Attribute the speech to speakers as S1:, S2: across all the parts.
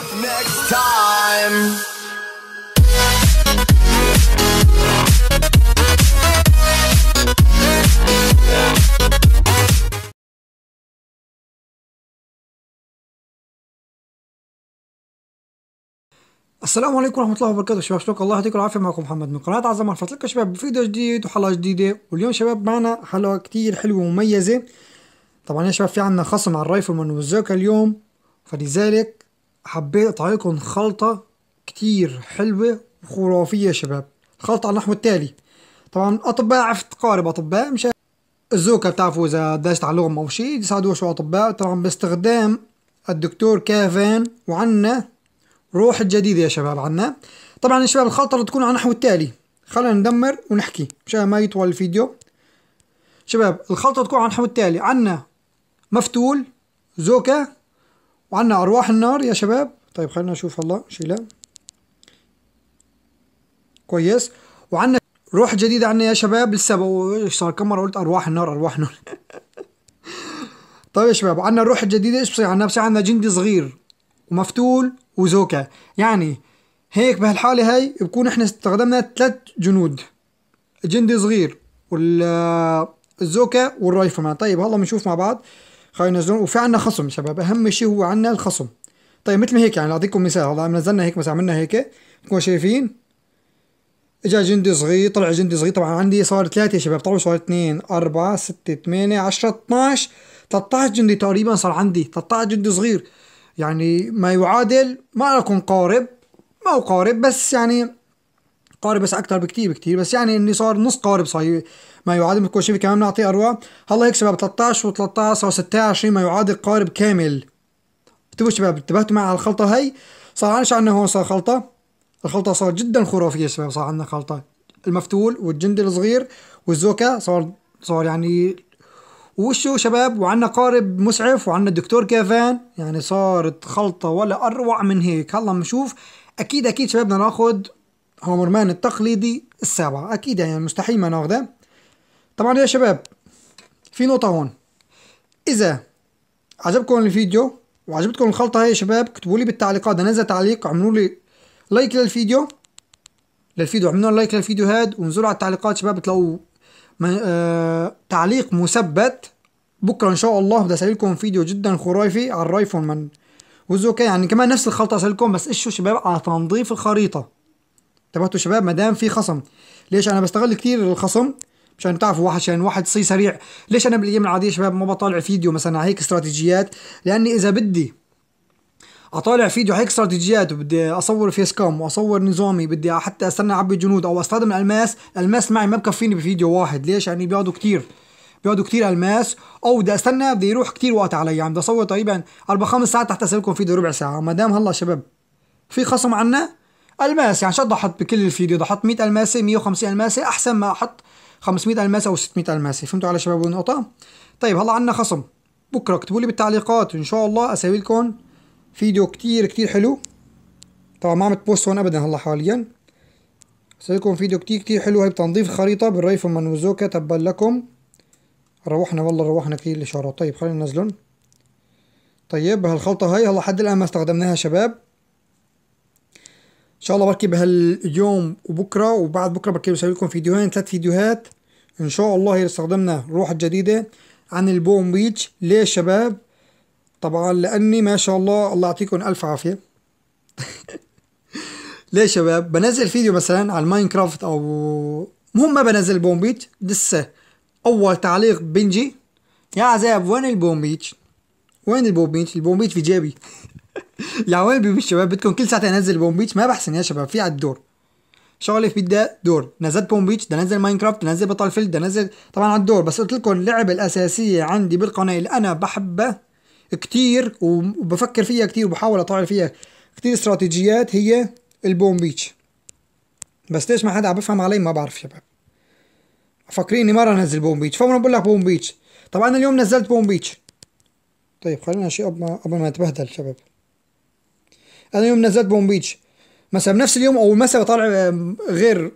S1: next time السلام عليكم ورحمة الله وبركاته شباب شكرا الله يعطيكم العافية معكم محمد من قناة عظمة رفعت لكم شباب فيديو جديد وحلقة جديدة واليوم شباب معنا حلقة كتير حلوة ومميزة طبعا يا شباب في عنا خصم على الرايفل من الزوكا اليوم فلذلك حبيت اطعيكم خلطه كتير حلوه وخرافيه يا شباب خلطه على النحو التالي طبعا اطباء عفت قارب اطباء مش الزوكا بتعرفوا اذا داشت على اللغم او شيء يساعدوه شو اطباء طبعا باستخدام الدكتور كافان وعنا روح الجديدة يا شباب عنا طبعا يا شباب الخلطة اللي تكون على النحو التالي خلينا ندمر ونحكي مشان ما يطول الفيديو شباب الخلطة تكون على النحو التالي عنا مفتول زوكا وعنا أرواح النار يا شباب طيب خلينا نشوف الله شيلها كويس وعنا روح جديدة عنا يا شباب لسه صار كم مرة قلت أرواح النار أرواح النار طيب يا شباب عنا الروح الجديدة ايش بصير عنا بصير عنا جندي صغير ومفتول وزوكا يعني هيك بهالحالة هاي بكون احنا استخدمنا ثلاث جنود جندي صغير والزوكا والرايفل طيب هلا بنشوف مع بعض خلينا ينزلون وفي عنا خصم شباب اهم شيء هو عنا الخصم طيب مثل ما هيك يعني اعطيكم مثال والله نزلنا هيك مثلا عملنا هيك تكونوا شايفين اجا جندي صغير طلع جندي صغير طبعا عندي صار ثلاثة شباب طلعوا صار اثنين أربعة ستة ثمانية عشرة 12 13 جندي تقريبا صار عندي 13 جندي صغير يعني ما يعادل ما أكون قارب ما هو قارب بس يعني قارب بس أكثر بكثير بكثير بس يعني إني صار نص قارب صاير ما يعادل كل شيء كمان بنعطيه اروع هلا هيك شباب 13 و13 و 26 ما يعادل قارب كامل انتبهوا شباب انتبهتوا معي على الخلطه هي صار عنا عندنا هون صار خلطه الخلطه صارت جدا خرافيه شباب صار عندنا خلطه المفتول والجندي الصغير والزوكا صار صار يعني وشو شباب وعندنا قارب مسعف وعندنا الدكتور كافان يعني صارت خلطة ولا أروع من هيك هلا بنشوف أكيد أكيد شباب بدنا ناخذ هومرمان التقليدي السابع أكيد يعني مستحيل ما ناخذه طبعا يا شباب في نقطة هون إذا عجبكم الفيديو وعجبتكم الخلطة هاي يا شباب اكتبوا لي بالتعليقات ده نزل تعليق اعملوا لي لايك للفيديو للفيديو اعملوا لايك للفيديو هاد وانزلوا على التعليقات شباب بتلاقوا آه تعليق مثبت بكره ان شاء الله بدي اسوي لكم فيديو جدا خرافي على الرايفون من وزوكا يعني كمان نفس الخلطه لكم بس إيشو شباب على تنظيف الخريطه انتبهتوا شباب ما دام في خصم ليش انا بستغل كثير الخصم عشان تعرفوا واحد عشان واحد يصير سريع ليش انا بالايام العاديه شباب ما بطالع فيديو مثلا على هيك استراتيجيات لاني اذا بدي اطالع فيديو هيك استراتيجيات وبدي اصور فيس كام واصور نظامي بدي حتى استنى اعبي جنود او استخدم الالماس الالماس معي ما بكفيني بفيديو واحد ليش يعني بيقعدوا كتير بيقعدوا كتير الماس او بدي استنى بدي يروح كتير وقت علي عم يعني بدي اصور تقريبا اربع خمس ساعات تحت اسوي لكم فيديو ربع ساعه ما دام هلا شباب في خصم عنا الماس يعني شد احط بكل الفيديو ده احط 100 الماسه 150 الماسه احسن ما احط 500 الماسه او 600 الماسه فهمتوا على شباب والنقطه طيب هلا عندنا خصم بكره اكتبوا لي بالتعليقات ان شاء الله اسوي لكم فيديو كتير كتير حلو طبعا ما عم تبوست هون ابدا هلا حاليا اسوي لكم فيديو كتير كتير حلو هي بتنظيف الخريطه بالريف وزوكا تبا لكم روحنا والله روحنا كتير الاشارات طيب خلينا ننزلهم طيب هالخلطه هاي هلا حد الان ما استخدمناها شباب ان شاء الله بركي بهاليوم وبكره وبعد بكره بركي بسوي لكم فيديوهين ثلاث فيديوهات ان شاء الله استخدمنا روح الجديده عن البوم بيتش ليه شباب طبعا لاني ما شاء الله الله يعطيكم الف عافيه ليه شباب بنزل فيديو مثلا على الماينكرافت او مهم ما بنزل البوم بيتش لسه اول تعليق بنجي يا عذاب وين البوم بيتش وين البوم بيتش البوم بيتش في جيبي يا يعني عوال بيوم الشباب بدكم كل ساعتين انزل بوم بيتش ما بحسن يا شباب في على الدور شغلي في بدي دور نزلت بوم بيتش انزل ماين ماينكرافت بدي انزل بطل فيلد بدي انزل طبعا على الدور بس قلت لكم اللعبه الاساسيه عندي بالقناه اللي انا بحبها كتير وبفكر فيها كتير وبحاول اطالع فيها كتير استراتيجيات هي البوم بيتش بس ليش ما حدا عم بفهم علي ما بعرف شباب فاكرين اني مره انزل بوم بيتش فانا بقول لك بوم بيتش طبعا اليوم نزلت بوم بيتش طيب خلينا شيء قبل ما قبل ما شباب انا يوم نزلت بوم بيتش مثلا بنفس اليوم او مثلا بطالع آه، غير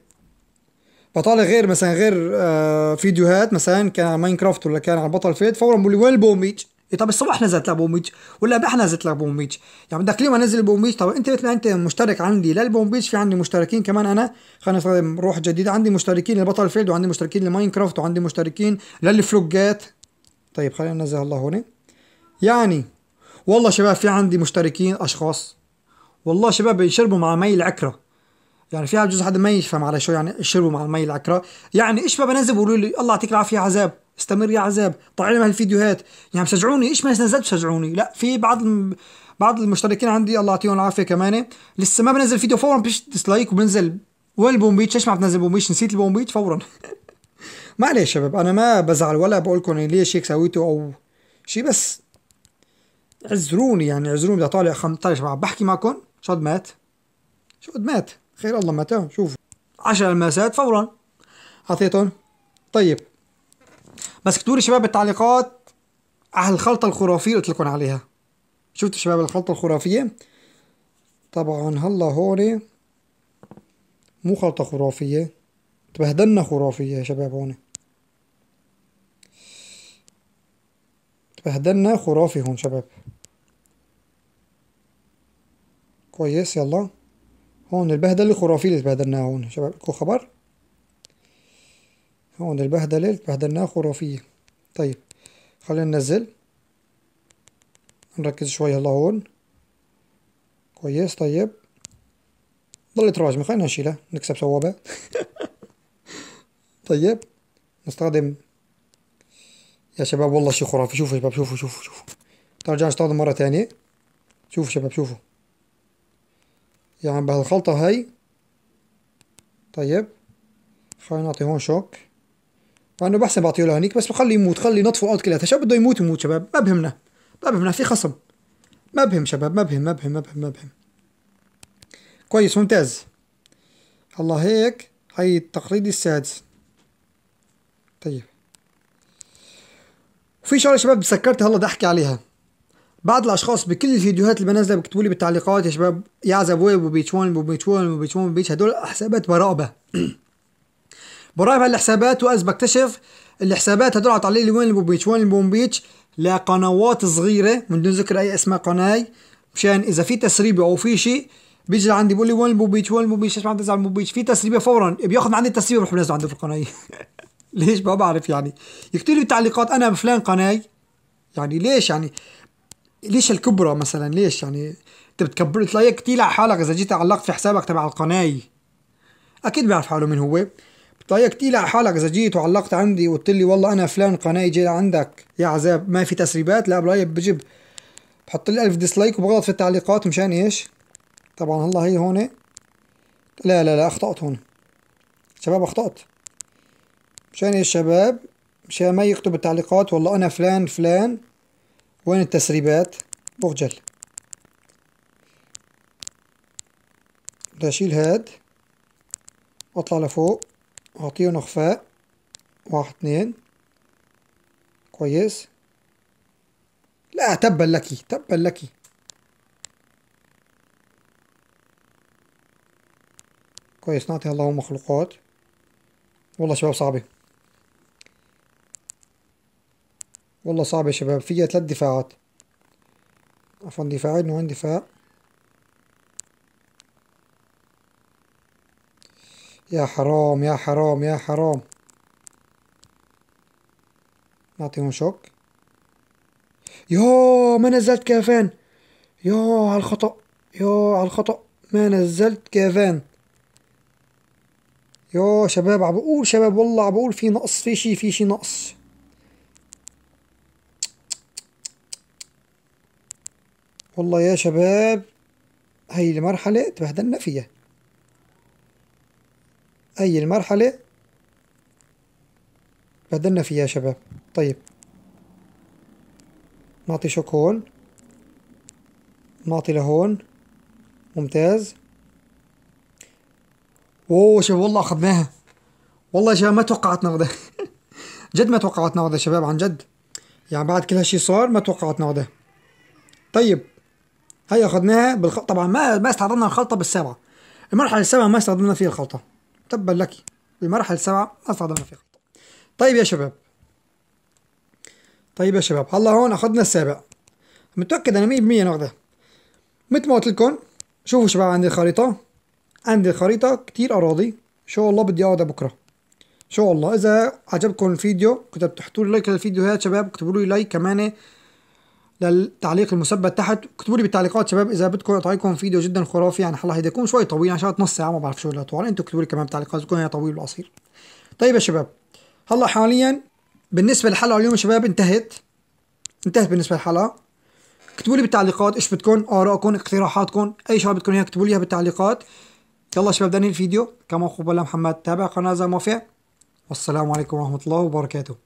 S1: بطالع غير مثلا غير آه، فيديوهات مثلا كان على ماينكرافت ولا كان على بطل فيت فورا بقول لي وين بوم بيتش إيه، طب الصبح نزلت لك بومبيتش ولا امبارح نزلت لك بومبيتش يعني بدك اليوم انزل بومبيتش طب انت مثل انت مشترك عندي للبومبيتش في عندي مشتركين كمان انا خلينا نستخدم روح جديده عندي مشتركين لبطل فيلد وعندي مشتركين لماينكرافت وعندي مشتركين للفلوجات طيب خلينا ننزل الله هون يعني والله شباب في عندي مشتركين اشخاص والله شباب يشربوا مع مي العكره يعني في بجوز حدا ما يفهم على شو يعني يشربوا مع المي العكره يعني ايش ما بنزل بيقولوا لي الله يعطيك العافيه عذاب استمر يا عذاب طلع لنا هالفيديوهات يعني شجعوني ايش ما نزلت شجعوني لا في بعض الم... بعض المشتركين عندي الله يعطيهم العافيه كمان لسه ما بنزل فيديو فورا بيش ديسلايك وبنزل وين البومبيت ليش ما عم تنزل بومبيتش نسيت البومبيتش فورا معليش شباب انا ما بزعل ولا بقول لكم ليش هيك سويته او شيء بس عذروني يعني عذروني بدي طالع 15 بحكي معكم شو قد مات شو قد مات خير الله مات شوفوا 10 الماسات فورا اعطيتهم طيب بس كتبوا لي شباب بالتعليقات على الخلطة الخرافية اللي قلت لكم عليها شفتوا شباب الخلطة الخرافية طبعا هلا هون مو خلطة خرافية تبهدلنا خرافية يا شباب هون بهدلنا خرافي هون شباب كويس يلا هون البهدلة الخرافية اللي اتبهدلناها هون شباب اكو خبر هون البهدلة اللي اتبهدلناها خرافية طيب خلينا ننزل نركز شوي هلا هون كويس طيب ضلت راجمة خلينا نشيلها نكسب سوابها طيب نستخدم يا شباب والله شي خرافي شوفوا شباب شوفوا شوفوا شوفوا ترجع اصطادوا مرة ثانية شوفوا شباب شوفوا يعني بهالخلطة هاي طيب خلينا نعطي هون شوك مع انه بحسن بعطيه لهنيك بس بخليه يموت خلي ينطفوا اوت كلياتها شباب بده يموت يموت شباب ما بهمنا ما بهمنا في خصم ما بهم شباب ما بهم ما بهم ما بهم ما بهم كويس ممتاز الله هيك هاي التقليدي السادس طيب وفي شغله شباب شباب سكرتها بدي احكي عليها بعض الاشخاص بكل الفيديوهات اللي بنزلها بيكتبوا لي بالتعليقات يا شباب يعزب ويب وبيتش 1 وبيتش 1 وبيتش 1 وبيتش هدول حسابات براءه براقب هالحسابات واز بكتشف الحسابات هدول لي وين لبوبيتش وين لبومبيتش لقنوات صغيره من دون ذكر اي اسماء قناي مشان اذا في تسريب او في شيء بيجي لعندي بيقول لي وين البوبيتش وين بيتش ليش ما عم تنزل على في تسريبه فورا بياخذ عندي التسريبه بروح بنزله عنده في القناه ليش ما بعرف يعني يكتب لي بالتعليقات انا فلان قناي يعني ليش يعني ليش الكبرى مثلا ليش يعني انت بتكبر تلاقيك كثير على حالك اذا جيت علقت في حسابك تبع القناي اكيد بيعرف حاله من هو بتلاقيك كثير على حالك اذا جيت وعلقت عندي وقلت لي والله انا فلان قناي جاي عندك يا عذاب ما في تسريبات لا بلاقي بجيب بحط لي 1000 ديسلايك وبغلط في التعليقات مشان ايش طبعا هلا هي هون لا لا لا اخطأت هون شباب اخطأت مشان يا شباب مشان ما يكتب التعليقات والله أنا فلان فلان وين التسريبات بخجل بدي أشيل هاد وأطلع لفوق وأعطيه نخفاء واحد اثنين كويس لا تبا لك تبا لك كويس نعطي اللهم مخلوقات والله شباب صعبه والله صعب يا شباب فيها ثلاث دفاعات عفوا دفاعين وين دفاع يا حرام يا حرام يا حرام نعطيهم شوك يوه ما نزلت كافان يوه على الخطأ يوه على الخطأ ما نزلت كافان يا شباب عم بقول شباب والله عم بقول في نقص في شي في شي نقص والله يا شباب هي المرحلة تبهدلنا فيها هي المرحلة تبهدلنا فيها يا شباب طيب نعطي شوك هون نعطي لهون ممتاز اوه شباب والله اخذناها والله يا شباب ما توقعت ناخذها جد ما توقعت ناخذها شباب عن جد يعني بعد كل هالشي صار ما توقعت ناخذها طيب هي اخذناها بالخ... طبعا ما ما استعرضنا الخلطه بالسبعه المرحله السابعه ما استعرضنا فيها الخلطه تبا لك المرحله السابعه ما استعرضنا فيها الخلطه طيب يا شباب طيب يا شباب هلا هون اخذنا السابع متاكد انا 100% ناخده مثل ما قلت لكم شوفوا شباب عندي الخريطه عندي الخريطه كتير اراضي ان شاء الله بدي اقعدها بكره ان شاء الله اذا عجبكم الفيديو كنت بتحطوا لي لايك للفيديوهات شباب اكتبوا لي لايك كمان للتعليق المثبت تحت اكتبوا لي بالتعليقات شباب اذا بدكم اعطيكم فيديو جدا خرافي يعني حلا هيدا يكون شوي طويل عشان نص ساعه ما بعرف شو طوال انتوا اكتبوا لي كمان بالتعليقات يكون يا طويل وقصير طيب يا شباب هلا حاليا بالنسبه للحلقه اليوم يا شباب انتهت انتهت بالنسبه للحلقه اكتبوا لي بالتعليقات ايش بدكم ارائكم اقتراحاتكم اي شغله بدكم اياها اكتبوا لي اياها بالتعليقات يلا شباب ده الفيديو كما قبل محمد تابع قناه زي موفي والسلام عليكم ورحمه الله وبركاته